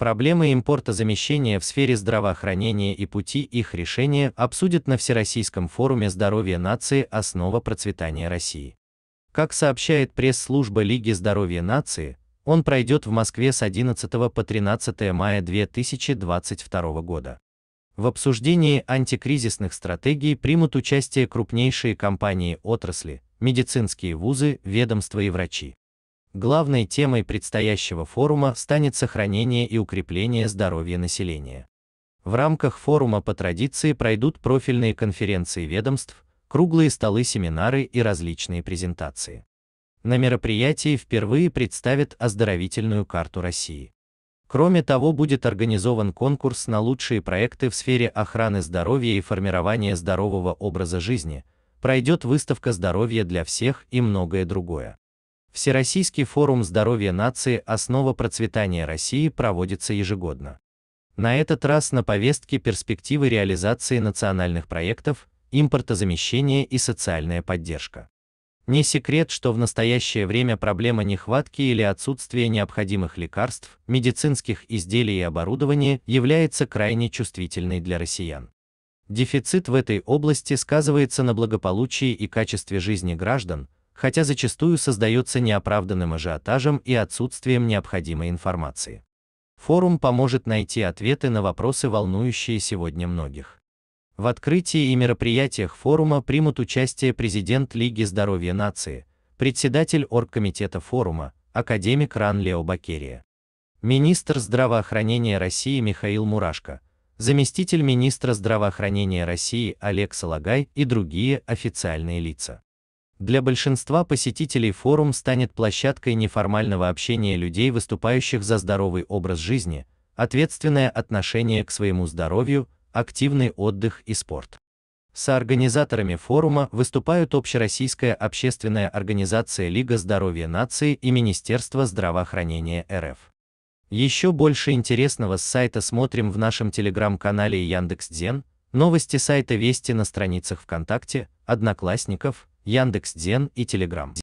Проблемы импортозамещения в сфере здравоохранения и пути их решения обсудят на Всероссийском форуме «Здоровье нации. Основа процветания России». Как сообщает пресс-служба Лиги здоровья нации, он пройдет в Москве с 11 по 13 мая 2022 года. В обсуждении антикризисных стратегий примут участие крупнейшие компании отрасли, медицинские вузы, ведомства и врачи. Главной темой предстоящего форума станет сохранение и укрепление здоровья населения. В рамках форума по традиции пройдут профильные конференции ведомств, круглые столы, семинары и различные презентации. На мероприятии впервые представят оздоровительную карту России. Кроме того, будет организован конкурс на лучшие проекты в сфере охраны здоровья и формирования здорового образа жизни, пройдет выставка здоровья для всех и многое другое. Всероссийский форум здоровья нации «Основа процветания России» проводится ежегодно. На этот раз на повестке перспективы реализации национальных проектов, импортозамещение и социальная поддержка. Не секрет, что в настоящее время проблема нехватки или отсутствия необходимых лекарств, медицинских изделий и оборудования является крайне чувствительной для россиян. Дефицит в этой области сказывается на благополучии и качестве жизни граждан, хотя зачастую создается неоправданным ажиотажем и отсутствием необходимой информации. Форум поможет найти ответы на вопросы, волнующие сегодня многих. В открытии и мероприятиях форума примут участие президент Лиги здоровья нации, председатель оргкомитета форума, академик Ран Лео Бакерия, министр здравоохранения России Михаил Мурашко, заместитель министра здравоохранения России Олег Салагай и другие официальные лица. Для большинства посетителей форум станет площадкой неформального общения людей, выступающих за здоровый образ жизни, ответственное отношение к своему здоровью, активный отдых и спорт. Соорганизаторами форума выступают Общероссийская общественная организация Лига здоровья нации и Министерство здравоохранения РФ. Еще больше интересного с сайта смотрим в нашем телеграм-канале Яндекс.Дзен, новости сайта Вести на страницах ВКонтакте, Одноклассников, Яндекс.Дзен и Телеграм.